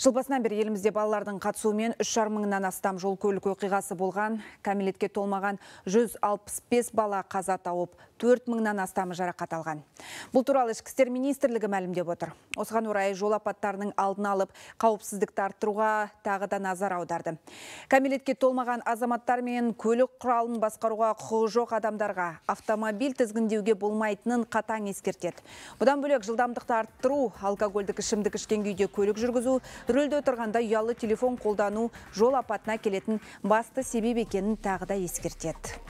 Жыл басынан бері елімізде балалардың қатысуымен 3 мыңнан астам жол көлік оқиғасы болған, кәмелетке толмаған 165 бала қаза тауып, 4 мыңнан астамы жарақат алған. Бұл туралы ішкі істер министрлігі мәлімдеп отыр. Осыған орай жол апаттарының алдын алып, қауіпсіздікті арттыруға тағы да назар аударды. Кәмелетке толмаған азаматтар мен көлік құралын басқаруға құқығы жоқ адамдарға автомобиль тізгіндеуге болмайтынын қатаң ескертеді. Бұдан бөлек жылдамдықты арттыру, алкогольдік ішімдік ішкен күйде көлік жүргізу, рөлде отырғанда ұялы телефон қолдану жол апатына келетін басты себеп екенін тағы да ескертеді